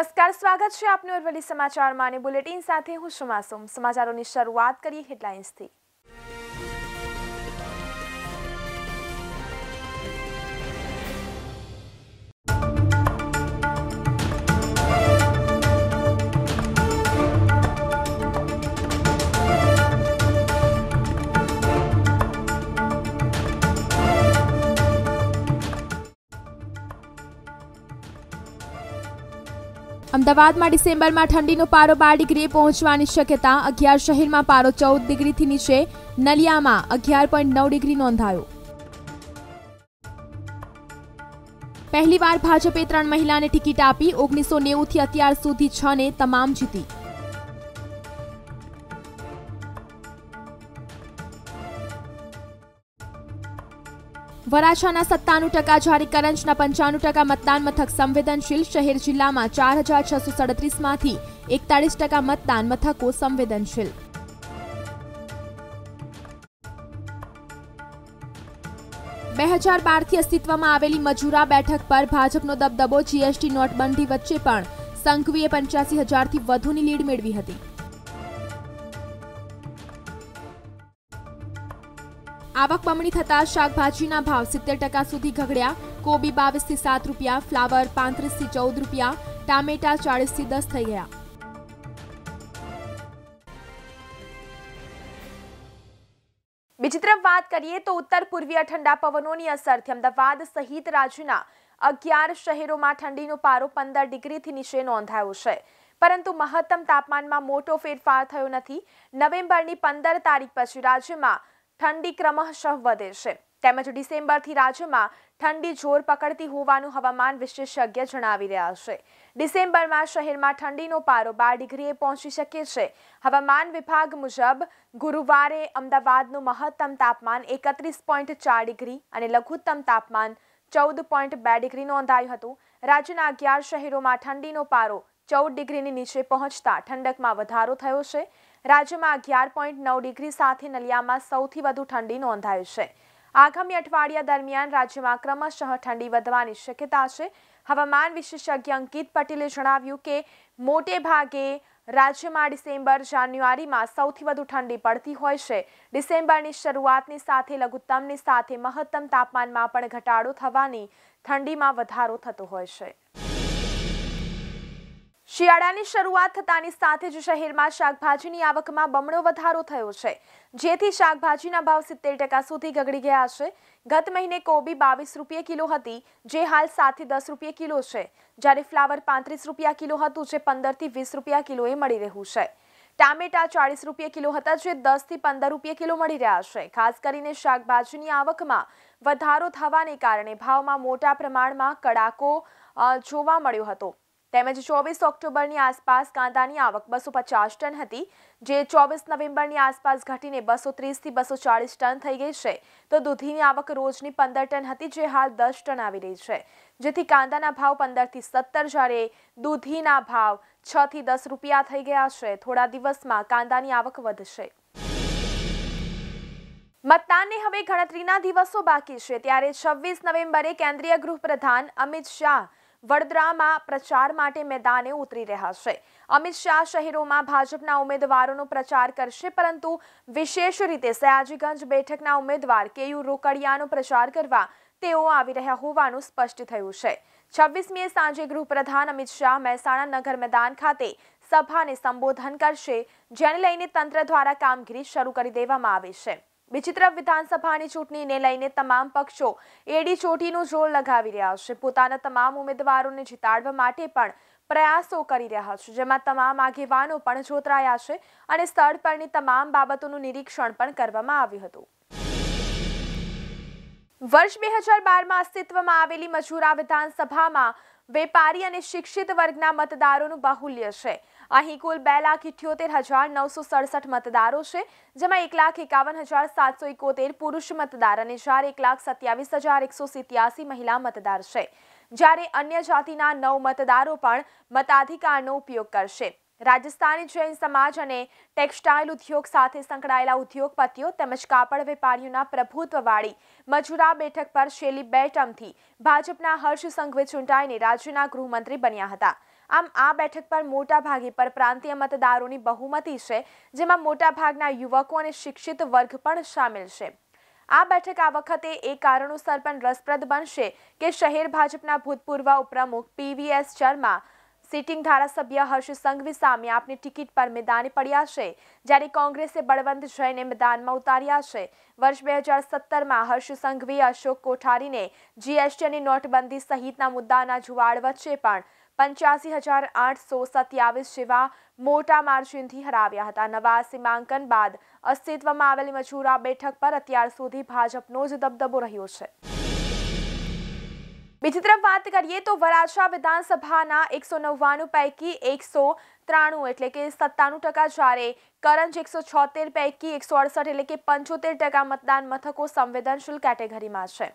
નમસ્કાર સ્વાગત છે આપની અરવલ્લી સમાચારમાં અને બુલેટિન સાથે હું છું સમાચારોની શરૂઆત કરીએ હેડલાઇન્સથી અમદાવાદમાં ડિસેમ્બરમાં ઠંડીનો પારો બાર ડિગ્રીએ પહોંચવાની શક્યતા અગિયાર શહેરમાં પારો ચૌદ ડિગ્રીથી નીચે નલિયામાં અગિયાર પોઈન્ટ નવ ડિગ્રી નોંધાયો પહેલીવાર ભાજપે ત્રણ મહિલાને ટિકિટ આપી ઓગણીસો નેવુંથી અત્યાર સુધી છને તમામ જીતી વરાછાના સત્તાણું ટકા જ્યારે કરંજના પંચાણું ટકા મતદાન મથક સંવેદનશીલ શહેર જિલ્લામાં ચાર હજાર છસો સડત્રીસમાંથી એકતાળીસ ટકા મતદાન મથકો સંવેદનશીલ બે હજાર બારથી અસ્તિત્વમાં આવેલી મજૂરા બેઠક પર ભાજપનો દબદબો જીએસટી નોટબંધી વચ્ચે પણ સંઘવીએ પંચ્યાસી હજારથી વધુની લીડ મેળવી હતી આવક બમણી થતાં શાકભાજીના ભાવ સિત્તેર ટકા સુધી ઘગડ્યા કોબી બાવીસથી સાત રૂપિયા ફ્લાવર પાંત્રીસથી ચૌદ રૂપિયા ટામેટા ચાળીસથી દસ થઈ ગયા બીજી તરફ વાત કરીએ તો ઉત્તર પૂર્વીય ઠંડા પવનોની અસરથી અમદાવાદ સહિત રાજ્યના અગિયાર શહેરોમાં ઠંડીનો પારો પંદર ડિગ્રીથી નીચે નોંધાયો છે પરંતુ મહત્તમ તાપમાનમાં મોટો ફેરફાર થયો નથી નવેમ્બરની પંદર તારીખ પછી રાજ્યમાં ઠંડી ક્રમશઃ વધે છે તેમજ ડિસેમ્બરથી રાજ્યમાં ઠંડી જોર પકડતી હોવાનું હવામાન વિશેષજ્ઞ જણાવી રહ્યા છે ડિસેમ્બરમાં શહેરમાં ઠંડીનો પારો બાર ડિગ્રીએ પહોંચી શકે છે હવામાન વિભાગ મુજબ ગુરુવારે અમદાવાદનું મહત્તમ તાપમાન એકત્રીસ પોઈન્ટ ચાર ડિગ્રી અને લઘુત્તમ તાપમાન ચૌદ પોઈન્ટ બે ડિગ્રી નોંધાયું હતું રાજ્યના અગિયાર શહેરોમાં ઠંડીનો પારો ચૌદ ડિગ્રીની નીચે પહોંચતા ઠંડકમાં વધારો થયો છે રાજ્યમાં અગિયાર પોઈન્ટ નવ ડિગ્રી સાથે નલિયામાં સૌથી વધુ ઠંડી નોંધાઈ છે આગામી અઠવાડિયા દરમિયાન રાજ્યમાં ક્રમશઃ ઠંડી વધવાની શક્યતા છે હવામાન વિશેષજ્ઞ અંકિત પટેલે જણાવ્યું કે મોટે ભાગે રાજ્યમાં ડિસેમ્બર જાન્યુઆરીમાં સૌથી વધુ ઠંડી પડતી હોય છે ડિસેમ્બરની શરૂઆતની સાથે લઘુત્તમની સાથે મહત્તમ તાપમાનમાં પણ ઘટાડો થવાની ઠંડીમાં વધારો થતો હોય છે શિયાળાની શરૂઆત થતાની સાથે જ શહેરમાં શાકભાજીની આવકમાં બમણો વધારો થયો છે જેથી શાકભાજીના ભાવ સિત્તેર ટકા સુધી ગગડી ગયા છે ગત મહિને કોબી બાવીસ રૂપિયા કિલો હતી જે હાલ સાતથી દસ રૂપિયા કિલો છે જ્યારે ફ્લાવર પાંત્રીસ રૂપિયા કિલો હતું જે પંદરથી વીસ રૂપિયા કિલોએ મળી રહ્યું છે ટામેટા ચાળીસ રૂપિયા કિલો હતા જે દસથી પંદર રૂપિયા કિલો મળી રહ્યા છે ખાસ કરીને શાકભાજીની આવકમાં વધારો થવાને કારણે ભાવમાં મોટા પ્રમાણમાં કડાકો જોવા મળ્યો હતો તેમજ ચોવીસ ઓક્ટોબરની આસપાસ કાંદાની આવક બસો પચાસ ટન હતી જે ચોવીસ નવેમ્બરની આસપાસ ઘટીને બસો ત્રીસથી બસો ચાળીસ ટન થઈ ગઈ છે તો દૂધીની આવક રોજની પંદર ટન હતી જે હાલ દસ ટન આવી રહી છે જેથી કાંદાના ભાવ પંદરથી સત્તર જ્યારે દૂધીના ભાવ છથી દસ રૂપિયા થઈ ગયા છે થોડા દિવસમાં કાંદાની આવક વધશે મતદાનને હવે ગણતરીના દિવસો બાકી છે ત્યારે છવ્વીસ નવેમ્બરે કેન્દ્રીય ગૃહપ્રધાન અમિત શાહ વડોદરામાં પ્રચાર માટે મેદાને ઉતરી રહ્યા છે અમિત શાહ શહેરોમાં ભાજપના ઉમેદવારોનો પ્રચાર કરશે પરંતુ વિશેષ રીતે સયાજીગંજ બેઠકના ઉમેદવાર કેયુ રોકડિયાનો પ્રચાર કરવા તેઓ આવી રહ્યા હોવાનું સ્પષ્ટ થયું છે છવ્વીસમીએ સાંજે ગૃહપ્રધાન અમિત શાહ મહેસાણા નગર મેદાન ખાતે સભાને સંબોધન કરશે જેને લઈને તંત્ર દ્વારા કામગીરી શરૂ કરી દેવામાં આવી છે બીજી તરફ વિધાનસભાની ચૂંટણીને લઈને તમામ પક્ષો એડી ચોટીનું જોર લગાવી રહ્યા છે પોતાના તમામ ઉમેદવારોને જીતાડવા માટે પણ પ્રયાસો કરી રહ્યા છે જેમાં તમામ આગેવાનો પણ જોતરાયા છે અને સ્થળ પરની તમામ બાબતોનું નિરીક્ષણ પણ કરવામાં આવ્યું હતું વર્ષ બે હજાર બારમાં અસ્તિત્વમાં આવેલી મજૂરા વિધાનસભામાં વેપારી અને શિક્ષિત વર્ગના મતદારોનું બહુલ્ય છે અહીં કુલ બે લાખ ઇઠ્યોતેર હજાર નવસો સડસઠ મતદારો છે જેમાં એક લાખ એકાવન હજાર સાતસો એકોતેર પુરુષ મતદાર અને ચાર એક લાખ સત્યાવીસ હજાર એકસો સિત્યાસી મહિલા મતદાર છે જ્યારે અન્ય જાતિના નવ મતદારો પણ મતાધિકારનો ઉપયોગ કરશે રાજસ્થાની જૈન સમાજ અને ટેક્સટાઇલ ઉદ્યોગ સાથે સંકળાયેલા ઉદ્યોગપતિઓ તેમજ કાપડ વેપારીઓના પ્રભુત્વવાળી મજુરા બેઠક પર છેલ્લી બે ટર્મથી ભાજપના હર્ષ સંઘવી ચૂંટાઈને રાજ્યના ગૃહમંત્રી બન્યા હતા આમ આ બેઠક પર મોટાભાગે પર પ્રાંતીય મતદારોની બહુમતી છે જેમાં મોટાભાગના યુવકો અને શિક્ષિત વર્ગ પણ સામેલ છે આ બેઠક આ વખતે એ કારણોસર પણ રસપ્રદ બનશે કે શહેર ભાજપના ભૂતપૂર્વ ઉપપ્રમુખ પીવીએસ શર્મા સિટિંગ ધારાસભ્ય હર્ષ સંઘવી સામે આપની ટિકિટ પર મેદાને પડ્યા છે જ્યારે કોંગ્રેસે બળવંત જયને મેદાનમાં ઉતાર્યા છે વર્ષ બે હજાર સત્તરમાં હર્ષ સંઘવી અશોક કોઠારીને જીએસટી અને નોટબંધી સહિતના મુદ્દાના જુવાળ વચ્ચે પણ પંચ્યાસી હજાર આઠસો સત્યાવીસ જેવા મોટા માર્જિનથી હરાવ્યા હતા નવા સીમાંકન બાદ અસ્તિત્વમાં આવેલી મજૂરા બેઠક પર અત્યાર સુધી ભાજપનો જ દબદબો રહ્યો છે બીજી તરફ વાત કરીએ તો વરાછા વિધાનસભાના એકસો નવ્વાણું પૈકી એકસો ત્રાણું એટલે કે સત્તાણું ટકા જ્યારે કરંજ એકસો છોતેર પૈકી એકસો અડસઠ એટલે કે પંચોતેર ટકા મતદાન મથકો સંવેદનશીલ કેટેગરીમાં છે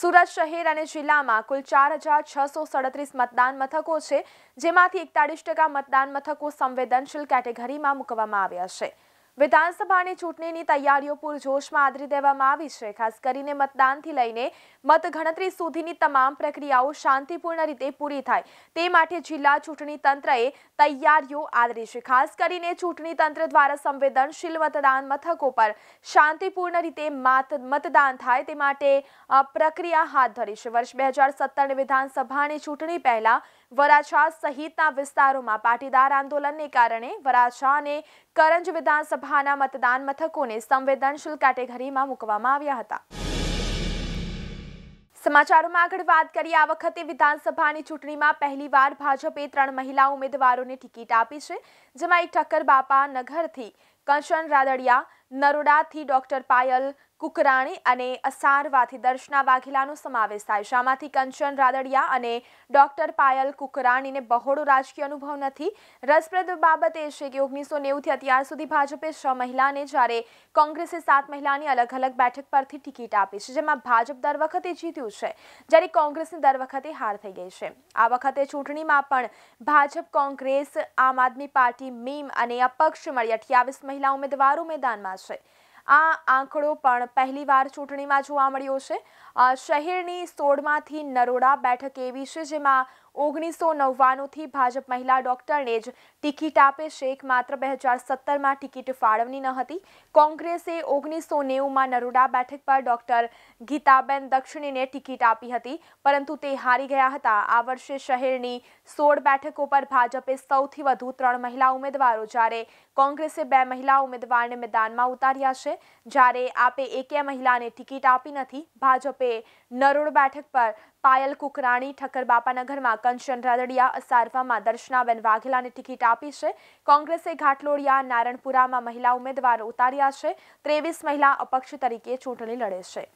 સુરત શહેર અને જિલ્લામાં કુલ ચાર હજાર છસો સડત્રીસ મતદાન મથકો છે જેમાંથી એકતાળીસ ટકા મતદાન મથકો સંવેદનશીલ કેટેગરીમાં મૂકવામાં આવ્યા છે વિધાનસભાની ચૂંટણીની તૈયારીઓ પૂરજોશમાં આદરી દેવામાં આવી છે ખાસ કરીને મતદાનથી લઈને મતગણતરી સુધીની તમામ પ્રક્રિયાઓ શાંતિપૂર્ણ રીતે પૂરી થાય તે માટે જિલ્લા ચૂંટણી તંત્રએ તૈયારીઓ આદરી છે ખાસ કરીને ચૂંટણી તંત્ર દ્વારા સંવેદનશીલ મતદાન મથકો પર શાંતિપૂર્ણ રીતે મતદાન થાય તે માટે પ્રક્રિયા હાથ ધરી છે વર્ષ બે હજાર સત્તરની વિધાનસભાની ચૂંટણી પહેલાં વરાછા સહિતના વિસ્તારોમાં પાટીદાર આંદોલનને કારણે વરાછા અને કરંજ વિધાનસભાના મતદાન મથકોને સંવેદનશીલ કેટેગરીમાં મૂકવામાં આવ્યા હતા સમાચારોમાં આગળ વાત કરીએ આ વખતે વિધાનસભાની ચૂંટણીમાં પહેલીવાર ભાજપે ત્રણ મહિલા ઉમેદવારોને ટિકિટ આપી છે જેમાં એક ઠક્કર બાપા નગરથી કંચન રાદડિયા નરોડાથી ડોક્ટર પાયલ કુકરાણી અને અસારવાથી દર્શના વાઘેલાનો સમાવેશ થાય છે આમાંથી કંચન રાદડિયા અને ડોક્ટર પાયલ કુકરાણીને બહોળો રાજકીય અનુભવ નથી રસપ્રદ બાબત એ છે કે ઓગણીસો નેવુંથી અત્યાર સુધી ભાજપે છ મહિલાને જ્યારે કોંગ્રેસે સાત મહિલાની અલગ અલગ બેઠક પરથી ટિકિટ આપી છે જેમાં ભાજપ દર વખતે જીત્યું છે જ્યારે કોંગ્રેસની દર વખતે હાર થઈ ગઈ છે આ વખતે ચૂંટણીમાં પણ ભાજપ કોંગ્રેસ આમ આદમી પાર્ટી મીમ અને અપક્ષ મળી અઠ્યાવીસ મહિલા ઉમેદવારો મેદાનમાં છે આ આંકડો પણ પહેલીવાર ચૂંટણીમાં જોવા મળ્યો છે શહેરની સોળમાંથી નરોડા બેઠક એવી છે જેમાં ઓગણીસો નવ્વાણુંથી ભાજપ મહિલા ડોક્ટરને જ ટિકિટ આપે શેખ માત્ર બે હજાર સત્તરમાં ટિકિટ ફાળવણી ન હતી કોંગ્રેસે ઓગણીસો નેવુંમાં નરોડા બેઠક પર ડોક્ટર ગીતાબેન દક્ષિણીને ટિકિટ આપી હતી પરંતુ તે હારી ગયા હતા આ વર્ષે શહેરની સોળ બેઠકો પર ભાજપે સૌથી વધુ ત્રણ મહિલા ઉમેદવારો જ્યારે કોંગ્રેસે બે મહિલા ઉમેદવારને મેદાનમાં ઉતાર્યા છે જ્યારે આપે એકે મહિલાને ટિકિટ આપી નથી ભાજપે નરોડ બેઠક પર પાયલ કુકરાણી ઠક્કર બાપાનગરમાં કંચન રાદડિયા અસારવામાં દર્શનાબેન વાઘેલાને ટિકિટ આપી છે કોંગ્રેસે ઘાટલોડિયા નારણપુરામાં મહિલા ઉમેદવાર ઉતાર્યા છે ત્રેવીસ મહિલા અપક્ષ તરીકે ચૂંટણી લડે છે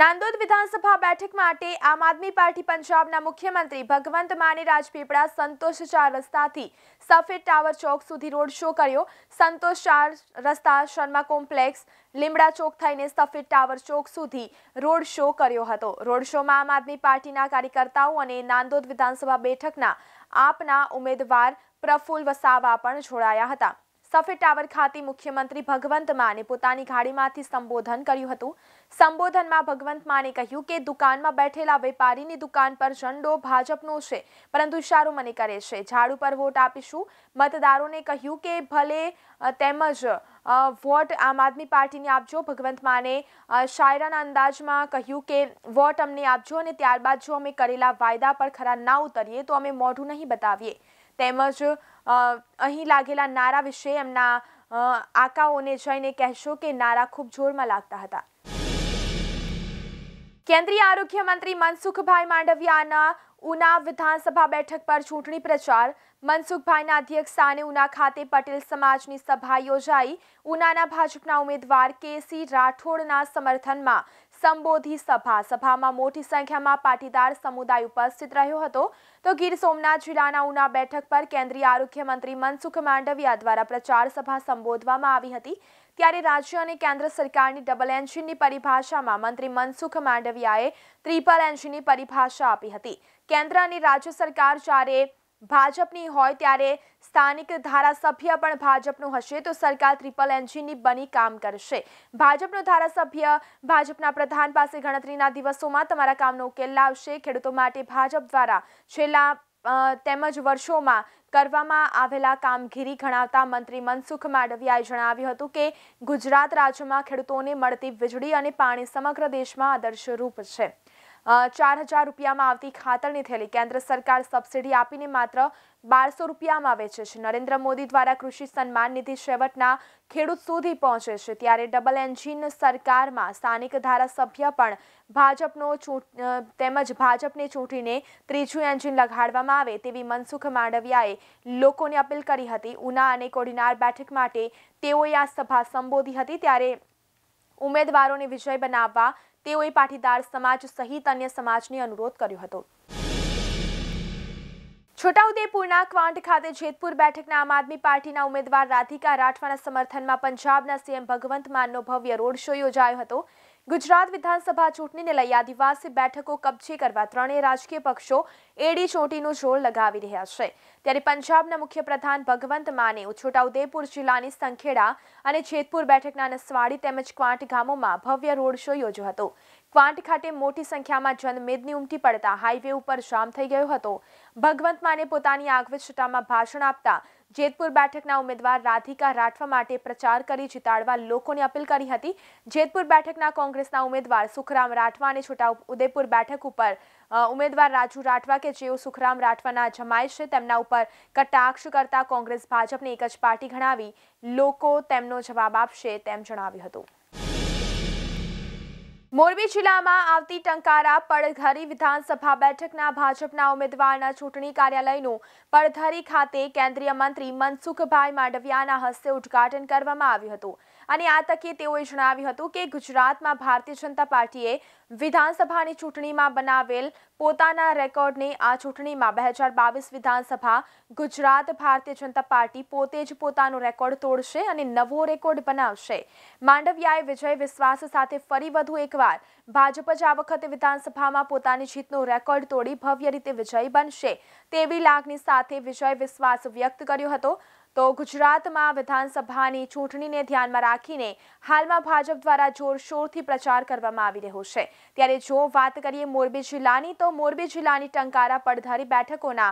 નાંદોદ વિધાનસભા બેઠક માટે આમ આદમી પાર્ટી પંજાબના મુખ્યમંત્રી ભગવંત માને રાજપીપળા સંતોષ ચાર રસ્તાથી સફેદ ટાવર ચોક સુધી રોડ શો કર્યો સંતોષ ચાર રસ્તા શર્મા કોમ્પ્લેક્સ લીમડા ચોક થઈને સફેદ ટાવર ચોક સુધી રોડ શો કર્યો હતો રોડ શોમાં આમ આદમી પાર્ટીના કાર્યકર્તાઓ અને નાંદોદ વિધાનસભા બેઠકના આપના ઉમેદવાર પ્રફુલ વસાવા પણ જોડાયા હતા સફેદ ટાવર ખાતે મુખ્યમંત્રી ભગવંત માને પોતાની ગાડીમાંથી સંબોધન કર્યું હતું સંબોધનમાં ભગવંત માને કહ્યું કે દુકાનમાં બેઠેલા વેપારીની દુકાન પર ઝંડો ભાજપનો છે પરંતુ ઇશારો મને કરે છે ઝાડુ પર વોટ આપીશું મતદારોને કહ્યું કે ભલે તેમજ વોટ આમ આદમી પાર્ટીને આપજો ભગવંત માને શાયરાના અંદાજમાં કહ્યું કે વોટ અમને આપજો અને ત્યારબાદ જો અમે કરેલા વાયદા પર ખરા ના ઉતરીએ તો અમે મોઢું નહીં બતાવીએ તેમજ અહીં લાગેલા નારા વિશે એમના આકાઓને જઈને કહેશો કે નારા ખૂબ જોરમાં લાગતા હતા કેન્દ્રીય આરોગ્ય મંત્રી મનસુખભાઈ માંડવિયાના ઉના વિધાનસભા બેઠક પર ચૂંટણી પ્રચાર મનસુખભાઈના અધ્યક્ષસ્થાને ઉના ખાતે પટેલ સમાજની સભા યોજાઈ ઉનાના ભાજપના ઉમેદવાર કેસી રાઠોડના સમર્થનમાં સંબોધી સભા સભામાં મોટી સંખ્યામાં પાટીદાર સમુદાય ઉપસ્થિત રહ્યો હતો તો ગીર સોમનાથ જિલ્લાના ઉના બેઠક પર કેન્દ્રીય આરોગ્ય મંત્રી મનસુખ માંડવિયા દ્વારા પ્રચાર સભા સંબોધવામાં આવી હતી ત્યારે રાજ્ય અને કેન્દ્ર સરકારની ડબલ એન્જિનની પરિભાષામાં મંત્રી મનસુખ માંડવિયાએ ત્રિપલ એન્જિનની પરિભાષા આપી હતી કેન્દ્ર અને રાજ્ય સરકાર જ્યારે ભાજપની હોય ત્યારે સ્થાનિક ધારાસભ્ય પણ ભાજપનું હશે તો સરકાર ત્રિપલ એન્જિનની બની કામ કરશે ભાજપનો ધારાસભ્ય ભાજપના પ્રધાન પાસે ગણતરીના દિવસોમાં તમારા કામનો ઉકેલ લાવશે ખેડૂતો માટે ભાજપ દ્વારા છેલ્લા તેમજ વર્ષોમાં કરવામાં આવેલા કામગીરી ગણાવતા મંત્રી મનસુખ માંડવિયાએ જણાવ્યું હતું કે ગુજરાત રાજ્યમાં ખેડૂતોને મળતી વીજળી અને પાણી સમગ્ર દેશમાં આદર્શરૂપ છે ચાર હજાર રૂપિયામાં આવતી ખાતરની થેલી કેન્દ્ર સરકાર સબસિડી આપીને માત્ર બારસો રૂપિયામાં વેચે છે નરેન્દ્ર મોદી દ્વારા કૃષિ સન્માન નિધિ છેવટના ખેડૂત સુધી પહોંચે છે ત્યારે ડબલ એન્જિન સરકારમાં સ્થાનિક ધારાસભ્ય પણ ભાજપનો તેમજ ભાજપને ચૂંટીને ત્રીજું એન્જિન લગાડવામાં આવે તેવી મનસુખ માંડવિયાએ લોકોને અપીલ કરી હતી ઉના અને કોડીનાર બેઠક માટે તેઓએ આ સભા સંબોધી હતી ત્યારે ઉમેદવારોને વિજય બનાવવા તેઓએ પાટીદાર સમાજ સહિત અન્ય સમાજને અનુરોધ કર્યો હતો છોટાઉદેપુરના ક્વાંટ ખાતે જેતપુર બેઠકના આમ આદમી પાર્ટીના ઉમેદવાર રાધિકા રાઠવાના સમર્થનમાં પંજાબના સીએમ ભગવંત માનનો ભવ્ય રોડ શો યોજાયો હતો ગુજરાત વિધાનસભા ચૂંટણીને લઈ આદિવાસી બેઠકો કબજે કરવા ત્રણેય રાજકીય પક્ષો એડી ચોટીનું જોર લગાવી રહ્યા છે ત્યારે પંજાબના મુખ્યપ્રધાન ભગવંત માને છોટાઉદેપુર જિલ્લાની સંખેડા અને જેતપુર બેઠકના નસવાડી તેમજ ક્વાંટ ગામોમાં ભવ્ય રોડ શો યોજ્યો હતો ક્વાંટ ખાતે મોટી સંખ્યામાં જનમેદની ઉમટી પડતા હાઈવે ઉપર જામ થઈ ગયો હતો ભગવંત માને પોતાની આગવી ભાષણ આપતા જેતપુર બેઠકના ઉમેદવાર રાધિકા રાઠવા માટે પ્રચાર કરી જીતાડવા લોકોને અપીલ કરી હતી જેતપુર બેઠકના કોંગ્રેસના ઉમેદવાર સુખરામ રાઠવા અને છોટા ઉદેપુર બેઠક ઉપર ઉમેદવાર રાજુ રાઠવા કે જેઓ સુખરામ રાઠવાના જમાય છે તેમના ઉપર કટાક્ષ કરતા કોંગ્રેસ ભાજપને એક જ પાર્ટી ગણાવી લોકો તેમનો જવાબ આપશે તેમ જણાવ્યું હતું મોરબી જિલ્લામાં આવતી ટંકારા પડધરી વિધાનસભા બેઠકના ભાજપના ઉમેદવારના ચૂંટણી કાર્યાલયનું પડધરી ખાતે કેન્દ્રીય મંત્રી મનસુખભાઈ માંડવિયાના હસ્તે ઉદ્ઘાટન કરવામાં આવ્યું હતું અને આ તકે તેઓએ જણાવ્યું હતું કે ગુજરાતમાં ભારતીય જનતા પાર્ટીએ વિધાનસભાની ચૂંટણીમાં બનાવેલ પોતાના રેકોર્ડને આ ચૂંટણીમાં બે હજાર બાવીસ વિધાનસભા ગુજરાત ભારતીય જનતા પાર્ટી પોતે જ પોતાનો રેકોર્ડ તોડશે અને નવો રેકોર્ડ બનાવશે માંડવિયાએ વિજય વિશ્વાસ સાથે ફરી વધુ એકવાર ભાજપ જ આ વખતે વિધાનસભામાં પોતાની જીતનો રેકોર્ડ તોડી ભવ્ય રીતે વિજય બનશે તેવી લાગણી સાથે વિજય વિશ્વાસ વ્યક્ત કર્યો હતો તો ગુજરાતમાં વિધાનસભાની ચૂંટણીને ધ્યાનમાં રાખીને હાલમાં ભાજપ દ્વારા જોરશોરથી પ્રચાર કરવામાં આવી રહ્યો છે ત્યારે જો વાત કરીએ મોરબી જિલ્લાની તો મોરબી જિલ્લાની ટંકારા પડધારી બેઠકોના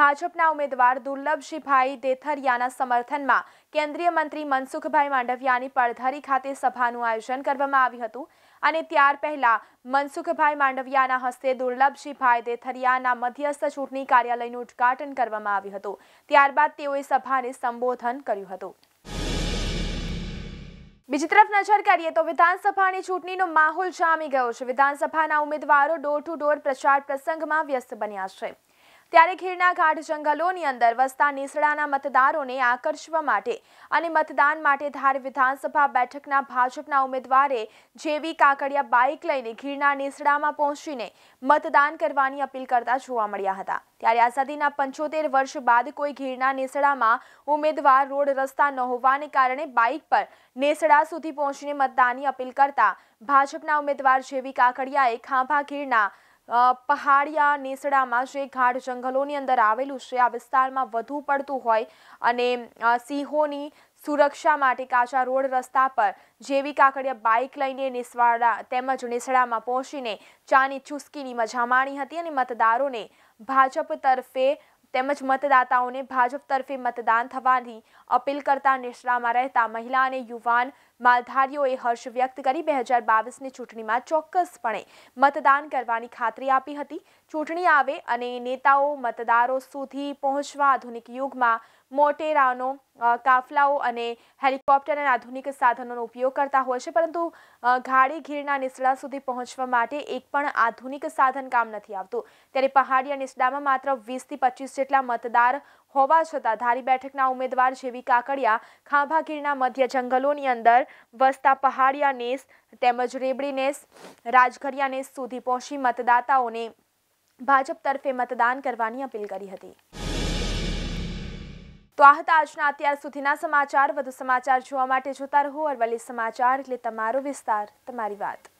ભાજપના ઉમેદવાર દુર્લભજીભાઈ દેથરિયાના સમર્થનમાં કેન્દ્રીય મંત્રી મનસુખભાઈ માંડવિયાની પડધારી ખાતે સભાનું આયોજન કરવામાં આવ્યું હતું અને ત્યાર પહેલા મનસુખભાઈ માંડવિયાના હસ્તે દુર્લભજી ભાઈ દેથરિયાના મધ્યસ્થ ચૂંટણી કાર્યાલયનું ઉદઘાટન કરવામાં આવ્યું હતું ત્યારબાદ તેઓએ સભાને સંબોધન કર્યું હતું બીજી તરફ નજર કરીએ તો વિધાનસભાની ચૂંટણીનો માહોલ જામી ગયો છે વિધાનસભાના ઉમેદવારો ડોર ટુ ડોર પ્રચાર પ્રસંગમાં વ્યસ્ત બન્યા છે ત્યારે ખીરના ઘાટ જંગલોની અંદર વસતા નેસડાના મતદારોને આકર્ષવા માટે અને મતદાન માટે ધાર વિધાનસભા બેઠકના ભાજપના ઉમેદવારે જેવી કાકડિયા બાઇક લઈને ખીરના નેસડામાં પહોંચીને મતદાન કરવાની અપીલ કરતા જોવા મળ્યા હતા ત્યારે આઝાદીના પંચોતેર વર્ષ બાદ કોઈ ઘીરના નેસડામાં ઉમેદવાર રોડ રસ્તા ન હોવાને કારણે બાઇક પર નેસડા સુધી પહોંચીને મતદાનની અપીલ કરતા ભાજપના ઉમેદવાર જેવી કાકડિયાએ ખાંભા ખીરના પહાડિયા નેસડામાં જે ગાઢ જંગલોની અંદર આવેલું છે આ વિસ્તારમાં વધુ પડતું હોય અને સિંહોની સુરક્ષા માટે કાચા રોડ રસ્તા પર જેવી કાકડિયા બાઇક લઈને નિસવાડા તેમજ નિસડામાં પહોંચીને ચાની ચુસ્કીની મજા માણી હતી અને મતદારોને ભાજપ તરફે તેમજ મતદાતાઓને ભાજપ તરફે મતદાન થવાની અપીલ કરતા નિશ્રામાં રહેતા મહિલા અને યુવાન માલધારીઓએ હર્ષ વ્યક્ત કરી બે હજાર બાવીસની ચૂંટણીમાં ચોક્કસપણે મતદાન કરવાની ખાતરી આપી હતી ચૂંટણી આવે અને નેતાઓ મતદારો સુધી પહોંચવા આધુનિક યુગમાં મોટેરાનો કાફલાઓ અને હેલિકોપ્ટર અને આધુનિક સાધનોનો ઉપયોગ કરતા હોય છે પરંતુ ઘાડી ગીરના નિસડા સુધી પહોંચવા માટે એક પણ આધુનિક સાધન કામ નથી આવતું ત્યારે પહાડીયા નિસડામાં માત્ર વીસથી પચીસ જેટલા મતદાર હોવા છતાં ધારી બેઠકના ઉમેદવાર જેવી કાકડિયા ખાંભા ગીરના મધ્ય જંગલોની અંદર વસતા પહાડિયા નેસ તેમજ રેબડી નેસ રાજઘરિયા નેસ સુધી પહોંચી મતદાતાઓને ભાજપ તરફે મતદાન કરવાની અપીલ કરી હતી તો આ હતા આજના અત્યાર સુધીના સમાચાર વધુ સમાચાર જોવા માટે જોતા રહો અરવલ્લી સમાચાર એટલે તમારો વિસ્તાર તમારી વાત